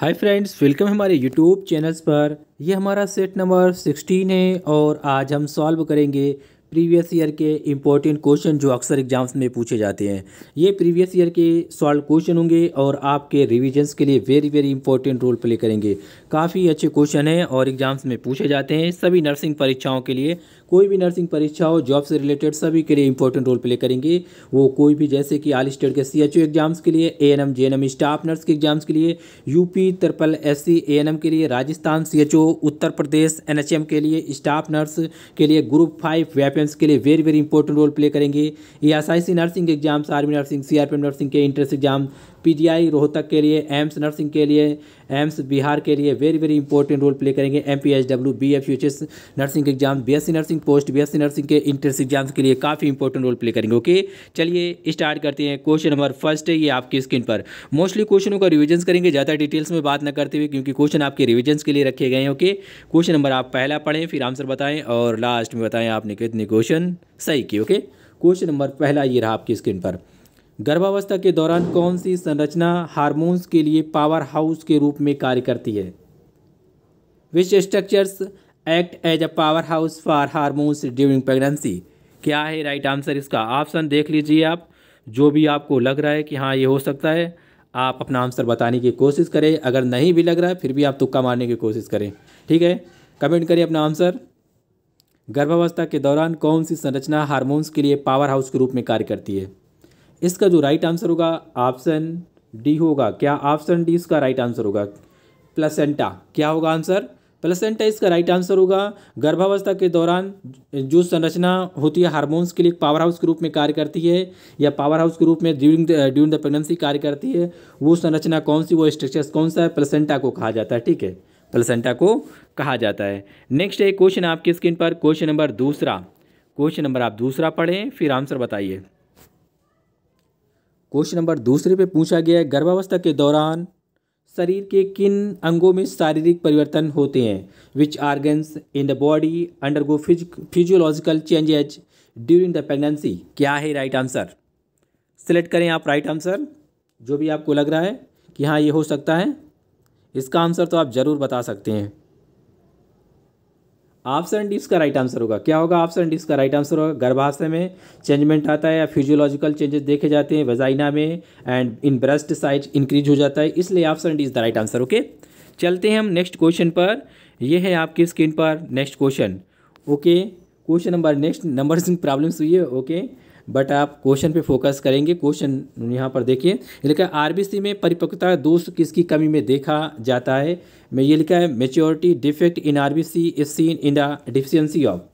हाय friends welcome हमारे YouTube channels पर यह हमारा सेट नंबर सिक्सटीन है और आज हम सॉल्व करेंगे प्रीवियस ईयर के इंपॉर्टेंट क्वेश्चन जो अक्सर एग्जाम्स में पूछे जाते हैं ये प्रीवियस ईयर के सॉल्व क्वेश्चन होंगे और आपके रिविजन्स के लिए very very important role play करेंगे काफ़ी अच्छे क्वेश्चन हैं और एग्जाम्स में पूछे जाते हैं सभी नर्सिंग परीक्षाओं के लिए कोई भी नर्सिंग परीक्षा हो जॉब से रिलेटेड सभी के लिए इंपॉर्टेंट रोल प्ले करेंगे वो कोई भी जैसे कि आल स्टेट के सी एच ओ एग्जाम्स के लिए A N M J N M staff nurse के एग्जाम्स के लिए UP triple S C A N M के लिए Rajasthan C H O Uttar Pradesh N H M के लिए स्टाफ नर्स के लिए ग्रुप फाइव वेपन्स के लिए very very important role play करेंगे E S I C nursing exams army nursing C R P M nursing के इंट्रेंस एग्जाम पीजीआई रोहतक के लिए एम्स नर्सिंग के लिए एम्स बिहार के लिए very very important role play करेंगे M P H W B F यूचिस नर्सिंग के exam B S C nursing post B S C nursing के इंट्रेंस एग्जाम्स के लिए काफ़ी इंपॉर्टेंट रोल प्ले करेंगे ओके चलिए स्टार्ट करते हैं क्वेश्चन नंबर फर्स्ट है ये आपकी स्क्रीन पर मोस्टली क्वेश्चनों का रिविजन करेंगे ज़्यादा डिटेल्स में बात न करते हुए क्योंकि क्वेश्चन आपके रिविजन्स के लिए रखे गए हैं ओके क्वेश्चन नंबर आप पहला पढ़ें फिर आंसर बताएं और लास्ट में बताएं आपने कितने क्वेश्चन सही किए ओके क्वेश्चन नंबर पहला ये रहा आपकी स्क्रीन पर गर्भावस्था के दौरान कौन सी संरचना हार्मोन्स के लिए पावर हाउस के रूप में कार्य करती है which structures act as a powerhouse for hormones during pregnancy क्या है राइट आंसर इसका ऑप्शन देख लीजिए आप जो भी आपको लग रहा है कि हाँ ये हो सकता है आप अपना आंसर बताने की कोशिश करें अगर नहीं भी लग रहा है फिर भी आप तुक्का मारने की कोशिश करें ठीक है कमेंट करिए अपना आंसर गर्भावस्था के दौरान कौन सी संरचना हारमोन्स के लिए पावर हाउस के रूप में कार्य करती है इसका जो राइट आंसर होगा ऑप्शन डी होगा क्या ऑप्शन डी इसका राइट आंसर होगा प्लसेंटा क्या होगा आंसर प्लसेंटा इसका राइट आंसर होगा गर्भावस्था के दौरान जो संरचना होती है हार्मोन्स के लिए पावर हाउस के रूप में कार्य करती है या पावर हाउस के रूप में ड्यूरिंग ड्यूरिंग द प्रेगनेंसी कार्य करती है वो संरचना कौन सी वो स्ट्रक्चर्स कौन सा है प्लसेंटा को कहा जाता है ठीक है प्लसेंटा को कहा जाता है नेक्स्ट है क्वेश्चन आपकी स्क्रीन पर क्वेश्चन नंबर दूसरा क्वेश्चन नंबर आप दूसरा पढ़ें फिर आंसर बताइए क्वेश्चन नंबर दूसरे पे पूछा गया है गर्भावस्था के दौरान शरीर के किन अंगों में शारीरिक परिवर्तन होते हैं which organs in the body under फिज physiological changes during the pregnancy क्या है राइट आंसर सेलेक्ट करें आप राइट आंसर जो भी आपको लग रहा है कि हाँ ये हो सकता है इसका आंसर तो आप ज़रूर बता सकते हैं ऑप्शन डी इसका राइट आंसर होगा क्या होगा ऑप्शन डी इसका राइट आंसर होगा गर्भाशय में चेंजमेंट आता है या फिजियोलॉजिकल चेंजेस देखे जाते हैं वेजाइना में and in breast size increase हो जाता है इसलिए option D is the right answer okay चलते हैं हम नेक्स्ट क्वेश्चन पर ये है आपकी स्क्रीन पर next question okay question number next number problems हुई है ओके okay? बट आप क्वेश्चन पे फोकस करेंगे क्वेश्चन यहाँ पर देखिए लिखा है आरबीसी में परिपक्वता दोष किसकी कमी में देखा जाता है मैं ये लिखा है maturity defect in RBC is seen in the deficiency of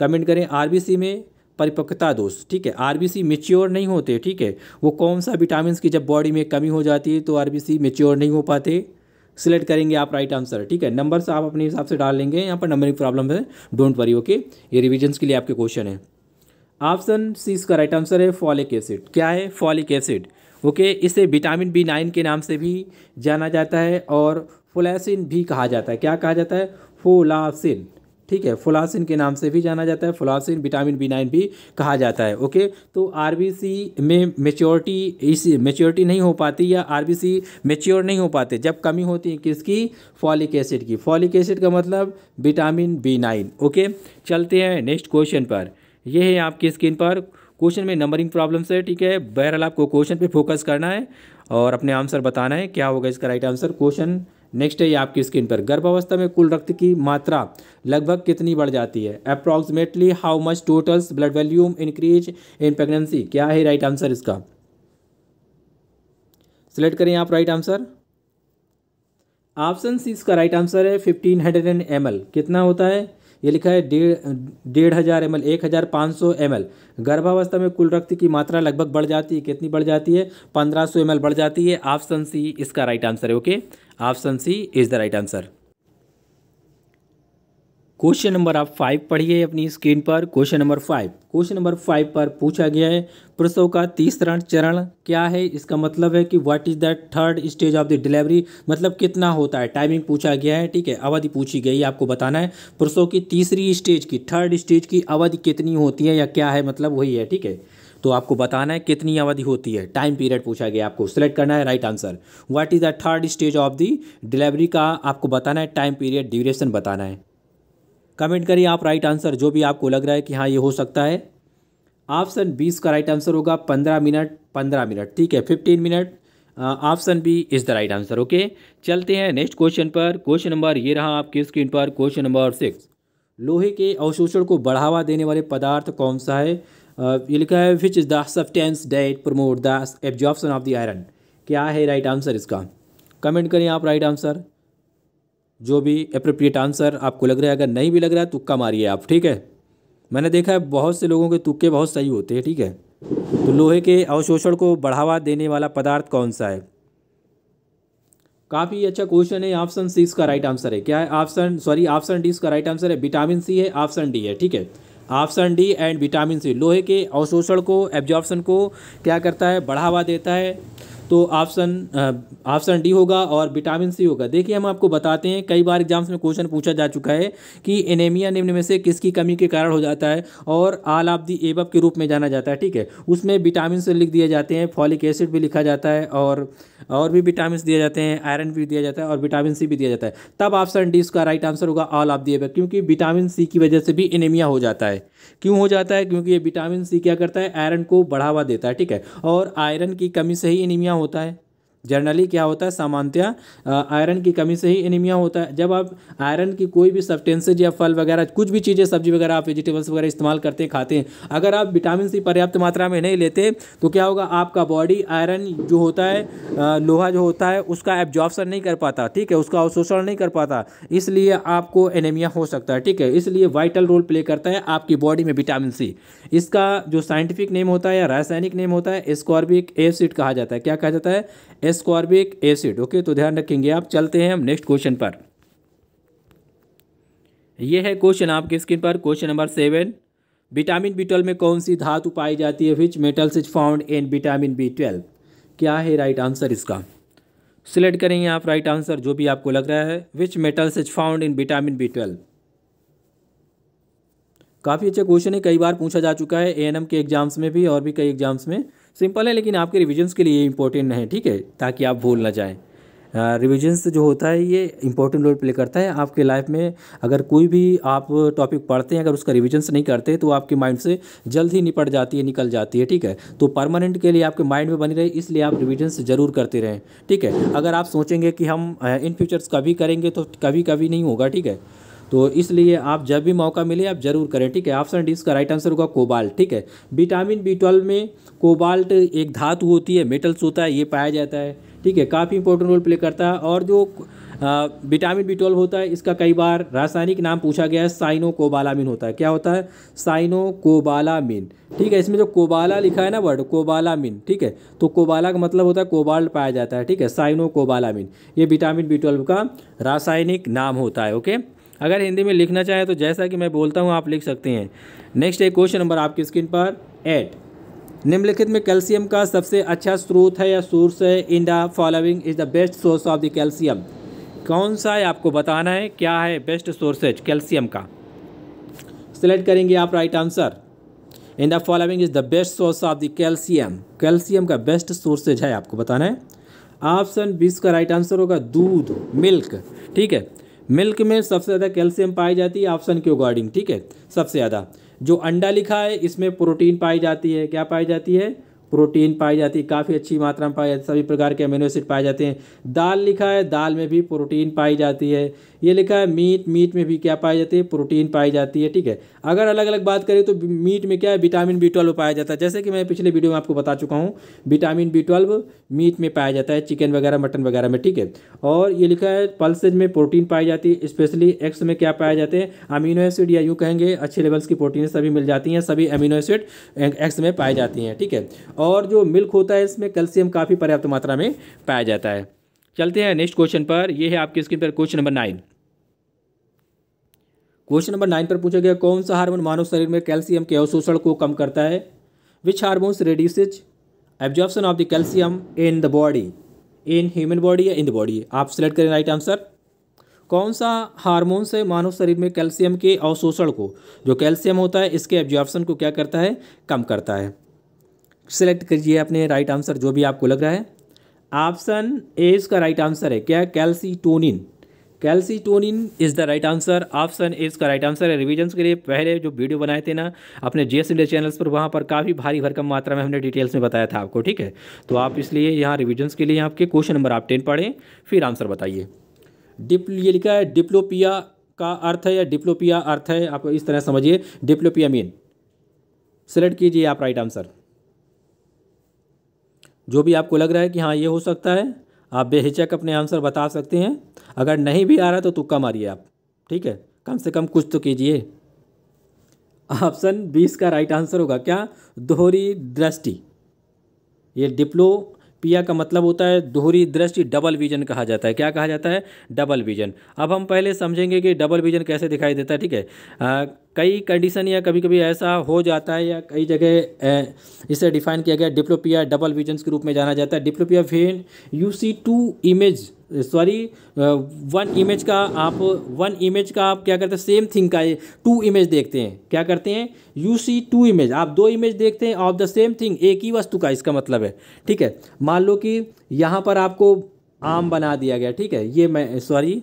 comment करें आरबीसी में परिपक्वता दोष ठीक है आरबीसी मेच्योर नहीं होते ठीक है वो कौन सा विटामिन की जब बॉडी में कमी हो जाती है तो आरबीसी मेच्योर नहीं हो पाते सिलेक्ट करेंगे आप राइट आंसर ठीक है नंबर्स आप अपने हिसाब से डाल लेंगे यहाँ पर नंबरिंग प्रॉब्लम है डोंट वरी ओके ये रिविजन्स के लिए आपके क्वेश्चन है ऑप्शन सी इसका राइट आंसर है फॉलिक एसिड क्या है फॉलिक एसिड ओके इसे विटामिन बी नाइन के नाम से भी जाना जाता है और फोलासिन भी कहा जाता है क्या कहा जाता है फोलासिन ठीक है फोलासिन के नाम से भी जाना जाता है फोलासिन विटामिन बी नाइन भी कहा जाता है ओके तो आर में मेच्योरिटी इस मेच्योरिटी नहीं हो पाती या आरबीसी मेच्योर नहीं हो पाते जब कमी होती है किसकी फॉलिक एसिड की फॉलिक एसिड का मतलब विटामिन बी नाइन ओके चलते हैं नेक्स्ट क्वेश्चन पर ये है आपकी स्क्रीन पर क्वेश्चन में नंबरिंग प्रॉब्लम्स है ठीक है बहरहाल आपको क्वेश्चन पे फोकस करना है और अपने आंसर बताना है क्या होगा इसका राइट आंसर क्वेश्चन नेक्स्ट है ये आपकी स्क्रीन पर गर्भावस्था में कुल रक्त की मात्रा लगभग कितनी बढ़ जाती है approximately how much totals blood volume increase in pregnancy क्या है राइट आंसर इसका सेलेक्ट करें आप राइट आंसर ऑप्शन सी इसका राइट आंसर है फिफ्टीन हंड्रेड एम कितना होता है ये लिखा है डेढ़ डेढ़ हज़ार एम एल एक हज़ार पाँच सौ एम एल गर्भावस्था में कुल रक्त की मात्रा लगभग बढ़ जाती है कितनी बढ़ जाती है पंद्रह सौ एम एल बढ़ जाती है ऑप्शन सी इसका राइट आंसर है okay option C is the right answer question number आप फाइव पढ़िए अपनी स्क्रीन पर question number five question number five पर पूछा गया है प्रसव का तीसरा चरण क्या है इसका मतलब है कि what is the third stage of the delivery मतलब कितना होता है टाइमिंग पूछा गया है ठीक है अवधि पूछी गई आपको बताना है प्रसव की तीसरी स्टेज की थर्ड स्टेज की अवधि कितनी होती है या क्या है मतलब वही है ठीक है तो आपको बताना है कितनी अवधि होती है टाइम पीरियड पूछा गया आपको सेलेक्ट करना है right answer what is the third stage of the delivery का आपको बताना है टाइम पीरियड ड्यूरेशन बताना है कमेंट करिए आप राइट आंसर जो भी आपको लग रहा है कि हाँ ये हो सकता है ऑप्शन बीस का राइट आंसर होगा पंद्रह मिनट पंद्रह मिनट ठीक है fifteen minute option B is the right answer okay चलते हैं नेक्स्ट क्वेश्चन पर क्वेश्चन नंबर ये रहा आपकी स्क्रीन पर क्वेश्चन नंबर सिक्स लोहे के अवशोषण को बढ़ावा देने वाले पदार्थ कौन सा है ये लिखा है which is the substance that promote the absorption of the iron क्या है राइट आंसर इसका कमेंट करें आप राइट आंसर जो भी अप्रोप्रिएट आंसर आपको लग रहा है अगर नहीं भी लग रहा है तुक्का मारिए आप ठीक है मैंने देखा है बहुत से लोगों के तुक्के बहुत सही होते हैं ठीक है तो लोहे के अवशोषण को बढ़ावा देने वाला पदार्थ कौन सा है काफ़ी अच्छा क्वेश्चन है ऑप्शन सी इसका राइट आंसर है क्या है ऑप्शन सॉरी ऑप्शन डी इसका राइट आंसर है विटामिन सी है ऑप्शन डी है ठीक है option D and vitamin C लोहे के अवशोषण को एब्जॉर्प्शन को क्या करता है बढ़ावा देता है तो ऑप्शन ऑप्शन डी होगा और विटामिन सी होगा देखिए हम आपको बताते हैं कई बार एग्जाम्स में क्वेश्चन पूछा जा चुका है कि एनेमिया निम्न में से किसकी कमी के कारण हो जाता है और आल ऑफ दी एबब के रूप में जाना जाता है ठीक है उसमें विटामिन से लिख दिए जाते हैं फॉलिक एसिड भी लिखा जाता है और और भी विटामिन दिए जाते हैं आयरन भी दिया जाता है और विटामिन सी भी दिया जाता है तब ऑप्शन डी उसका राइट आंसर होगा ऑल ऑफ दी एबब क्योंकि विटामिन सी की वजह से भी एनेमिया हो जाता है क्यों हो जाता है क्योंकि ये विटामिन सी क्या करता है आयरन को बढ़ावा देता है ठीक है और आयरन की कमी से ही एनीमिया होता है जनरली क्या होता है सामान्यतः आयरन की कमी से ही एनीमिया होता है जब आप आयरन की कोई भी सब्सटेंसेज या फल वगैरह कुछ भी चीज़ें सब्जी वगैरह आप वेजिटेबल्स वगैरह इस्तेमाल करते हैं खाते हैं अगर आप विटामिन सी पर्याप्त मात्रा में नहीं लेते तो क्या होगा आपका बॉडी आयरन जो होता है लोहा जो होता है उसका एब्जॉर्बसन नहीं कर पाता ठीक है उसका अवशोषण नहीं कर पाता इसलिए आपको एनीमिया हो सकता है ठीक है इसलिए वाइटल रोल प्ले करता है आपकी बॉडी में विटामिन सी इसका जो साइंटिफिक नेम होता है या रासायनिक नेम होता है स्कॉर्बिक एसिड कहा जाता है क्या कहा जाता है एस्कॉर्बिक एसिड ओके तो ध्यान रखेंगे आप चलते हैं हम नेक्स्ट क्वेश्चन पर यह है क्वेश्चन आपके स्क्रीन पर question number seven vitamin B twelve में कौन सी धातु पाई जाती है which metals is found in vitamin B twelve क्या है राइट आंसर इसका सिलेक्ट करेंगे आप राइट आंसर जो भी आपको लग रहा है which metals is found in vitamin B twelve काफ़ी अच्छा क्वेश्चन है कई बार पूछा जा चुका है ए के एग्जाम्स में भी और भी कई एग्जाम्स में सिंपल है लेकिन आपके रिविजन्स के लिए इंपॉर्टेंट है ठीक है ताकि आप भूल ना जाएँ रिविजन्स जो होता है ये इंपॉर्टेंट रोल प्ले करता है आपके लाइफ में अगर कोई भी आप टॉपिक पढ़ते हैं अगर उसका रिविजन्स नहीं करते तो आपके माइंड से जल्द ही निपट जाती है निकल जाती है ठीक है तो परमानेंट के लिए आपके माइंड में बनी रहे इसलिए आप रिविजन्स ज़रूर करते रहें ठीक है अगर आप सोचेंगे कि हम इन फ्यूचर्स कभी करेंगे तो कभी कभी नहीं होगा ठीक है तो इसलिए आप जब भी मौका मिले आप जरूर करें ठीक है ऑप्शन डी इसका राइट आंसर होगा कोबाल्ट ठीक है विटामिन बी ट्वेल्व में कोबाल्ट एक धातु होती है मेटल्स होता है ये पाया जाता है ठीक है काफ़ी इंपॉर्टेंट रोल प्ले करता है और जो विटामिन बी ट्वेल्व होता है इसका कई बार रासायनिक नाम पूछा गया है साइनो कोबालामिन होता है क्या होता है साइनो कोबालामिन ठीक है इसमें जो कोबाला लिखा है ना वर्ड कोबालामिन ठीक है तो कोबाला का मतलब होता है कोबाल्ट पाया जाता है ठीक है साइनो कोबालामिन ये विटामिन बी ट्वेल्व का रासायनिक नाम होता है ओके अगर हिंदी में लिखना चाहें तो जैसा कि मैं बोलता हूँ आप लिख सकते हैं नेक्स्ट है क्वेश्चन नंबर आपकी स्क्रीन पर एट निम्नलिखित में कैल्शियम का सबसे अच्छा स्रोत है या सोर्स है in the following is the best source of the calcium कौन सा है आपको बताना है क्या है बेस्ट सोर्सेज कैल्शियम का सेलेक्ट करेंगे आप right answer in the following is the best source of the calcium calcium का बेस्ट सोर्सेज है आपको बताना है ऑप्शन बीस का राइट आंसर होगा दूध मिल्क ठीक है मिल्क में सबसे ज़्यादा कैल्शियम पाई जाती है ऑप्शन के अकॉर्डिंग ठीक है सबसे ज़्यादा जो अंडा लिखा है इसमें प्रोटीन पाई जाती है क्या पाई जाती है प्रोटीन पाई जाती है काफ़ी अच्छी मात्रा में पाई जाती है सभी प्रकार के अमीनो एसिड पाए जाते हैं दाल लिखा है दाल में भी प्रोटीन पाई जाती है ये लिखा है मीट मीट में भी क्या पाई जाती है प्रोटीन पाई जाती है ठीक है अगर अलग अलग बात करें तो मीट में क्या है विटामिन बी ट्वेल्व पाया जाता है जैसे कि मैं पिछले वीडियो में आपको बता चुका हूँ विटामिन बी ट्वेल्व मीट में पाया जाता है चिकन वगैरह मटन वगैरह में ठीक है और ये लिखा है पल्सेज में प्रोटीन पाई जाती है स्पेशली एक्स में क्या पाए जाते हैं अमीनो एसिड या यूँ कहेंगे अच्छे लेवल्स की प्रोटीन सभी मिल जाती हैं सभी अमीनो एसिड एक्स में पाई जाती हैं ठीक है और जो मिल्क होता है इसमें कैल्शियम काफ़ी पर्याप्त मात्रा में पाया जाता है चलते हैं नेक्स्ट क्वेश्चन पर यह है आपकी स्क्रीन पर question number nine question number nine पर पूछा गया कौन सा हार्मोन मानव शरीर में कैल्शियम के अवशोषण को कम करता है which hormones reduces absorption of the calcium in the body in human body या इन द बॉडी आप सेलेक्ट करें राइट आंसर कौन सा हार्मोन से मानव शरीर में कैल्शियम के अवशोषण को जो कैल्शियम होता है इसके एब्जॉर्प्शन को क्या करता है कम करता है सेलेक्ट कीजिए अपने राइट आंसर जो भी आपको लग रहा है ऑप्शन ए इसका राइट आंसर है क्या calcitonin calcitonin is the right answer option A इसका राइट आंसर है रिविजन्स के लिए पहले जो वीडियो बनाए थे ना अपने जे एस इंडिया चैनल्स पर वहाँ पर काफ़ी भारी भरकम मात्रा में हमने डिटेल्स में बताया था आपको ठीक है तो आप इसलिए यहाँ रिविजन्स के लिए आपके क्वेश्चन नंबर आप टेन पढ़ें फिर आंसर बताइए डिप ये लिखा है डिप्लोपिया का अर्थ है या डिप्लोपिया अर्थ है आप इस तरह समझिए डिप्लोपिया मीन सेलेक्ट कीजिए आप राइट आंसर जो भी आपको लग रहा है कि हाँ ये हो सकता है आप बेहिचक अपने आंसर बता सकते हैं अगर नहीं भी आ रहा तो तुक्का मारिए आप ठीक है कम से कम कुछ तो कीजिए ऑप्शन बीस का राइट आंसर होगा क्या दोहरी दृष्टि ये डिप्लो पिया का मतलब होता है दोहरी दृष्टि डबल विजन कहा जाता है क्या कहा जाता है डबल विजन अब हम पहले समझेंगे कि डबल विजन कैसे दिखाई देता है ठीक है कई कंडीशन या कभी कभी ऐसा हो जाता है या कई जगह इसे डिफाइन किया गया डिप्लोपिया डबल विजन्स के रूप में जाना जाता है diplopia when you see two image sorry one image का आप वन इमेज का आप क्या करते हैं सेम थिंग का टू इमेज देखते हैं क्या करते हैं यू सी टू इमेज आप दो इमेज देखते हैं ऑफ द सेम थिंग एक ही वस्तु का इसका मतलब है ठीक है मान लो कि यहाँ पर आपको आम बना दिया गया ठीक है ये मैं सॉरी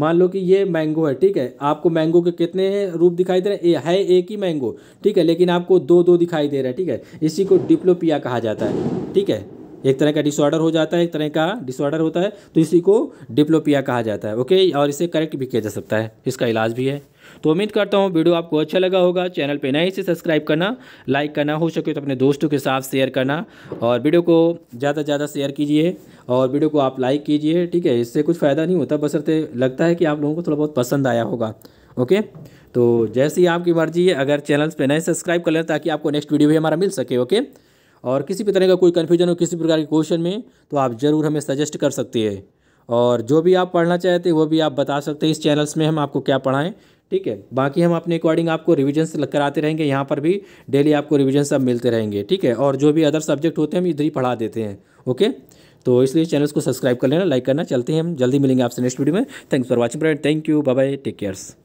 मान लो कि ये मैंगो है ठीक है आपको मैंगो के कितने रूप दिखाई दे रहे हैं है एक ही मैंगो ठीक है लेकिन आपको दो दो दिखाई दे रहा है ठीक है इसी को डिप्लोपिया कहा जाता है ठीक है एक तरह का डिसऑर्डर हो जाता है एक तरह का डिसऑर्डर होता है तो इसी को डिप्लोपिया कहा जाता है ओके और इसे करेक्ट भी किया जा सकता है इसका इलाज भी है तो उम्मीद करता हूँ वीडियो आपको अच्छा लगा होगा चैनल पर नए से सब्सक्राइब करना लाइक करना हो सके तो अपने दोस्तों के साथ शेयर करना और वीडियो को ज़्यादा से ज़्यादा शेयर कीजिए और वीडियो को आप लाइक कीजिए ठीक है इससे कुछ फ़ायदा नहीं होता बसरते लगता है कि आप लोगों को थोड़ा बहुत पसंद आया होगा ओके तो जैसी आपकी मर्जी है अगर चैनल पर नए सब्सक्राइब कर लें ताकि आपको नेक्स्ट वीडियो भी हमारा मिल सके ओके और किसी भी तरह का कोई कन्फ्यूजन हो किसी प्रकार के क्वेश्चन में तो आप ज़रूर हमें सजेस्ट कर सकती है और जो भी आप पढ़ना चाहते हैं वो भी आप बता सकते हैं इस चैनल्स में हम आपको क्या पढ़ाएं ठीक है बाकी हम अपने अकॉर्डिंग आपको रिविजन्स कराते रहेंगे यहाँ पर भी डेली आपको रिविजन सब मिलते रहेंगे ठीक है और जो भी अदर सब्जेक्ट होते हैं हम इधर ही पढ़ा देते हैं ओके तो इसलिए चैनल को सब्सक्राइब कर लेना लाइक करना चलते हैं हम जल्दी मिलेंगे आपसे नेक्स्ट वीडियो में thanks for watching friend thank you bye take cares